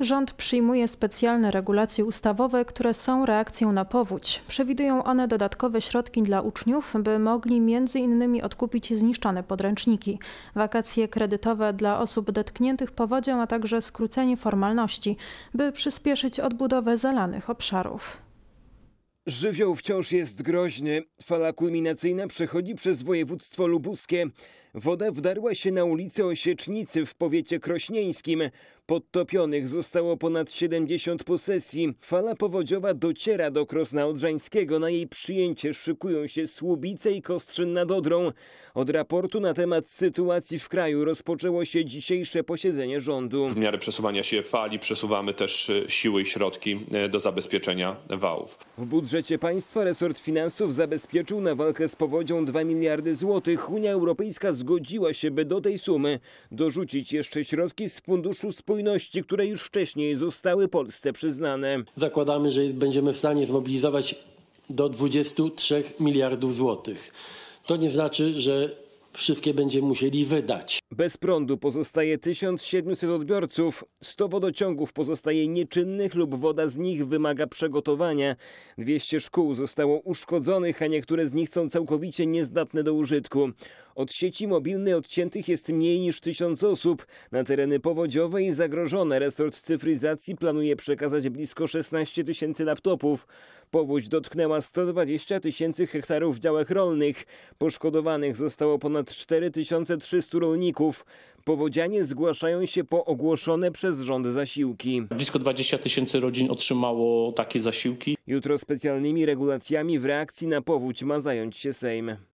Rząd przyjmuje specjalne regulacje ustawowe, które są reakcją na powódź. Przewidują one dodatkowe środki dla uczniów, by mogli między innymi odkupić zniszczone podręczniki, wakacje kredytowe dla osób dotkniętych powodzią, a także skrócenie formalności, by przyspieszyć odbudowę zalanych obszarów. Żywioł wciąż jest groźny. Fala kulminacyjna przechodzi przez województwo lubuskie. Woda wdarła się na ulicę Osiecznicy w powiecie krośnieńskim. Podtopionych zostało ponad 70 posesji. Fala powodziowa dociera do Krosna Odrzańskiego. Na jej przyjęcie szykują się Słubice i Kostrzyn nad Odrą. Od raportu na temat sytuacji w kraju rozpoczęło się dzisiejsze posiedzenie rządu. W miarę przesuwania się fali przesuwamy też y, siły i środki y, do zabezpieczenia wałów. W budżecie państwa resort finansów zabezpieczył na walkę z powodzią 2 miliardy złotych. Unia Europejska z zgodziła się, by do tej sumy dorzucić jeszcze środki z Funduszu Spójności, które już wcześniej zostały Polsce przyznane. Zakładamy, że będziemy w stanie zmobilizować do 23 miliardów złotych. To nie znaczy, że wszystkie będziemy musieli wydać. Bez prądu pozostaje 1700 odbiorców, 100 wodociągów pozostaje nieczynnych lub woda z nich wymaga przygotowania. 200 szkół zostało uszkodzonych, a niektóre z nich są całkowicie niezdatne do użytku. Od sieci mobilnej odciętych jest mniej niż 1000 osób. Na tereny powodziowe i zagrożone resort cyfryzacji planuje przekazać blisko 16 tysięcy laptopów. Powódź dotknęła 120 tysięcy hektarów działek rolnych. Poszkodowanych zostało ponad 4300 rolników. Powodzianie zgłaszają się po ogłoszone przez rząd zasiłki. Blisko 20 tysięcy rodzin otrzymało takie zasiłki. Jutro specjalnymi regulacjami w reakcji na powódź ma zająć się Sejm.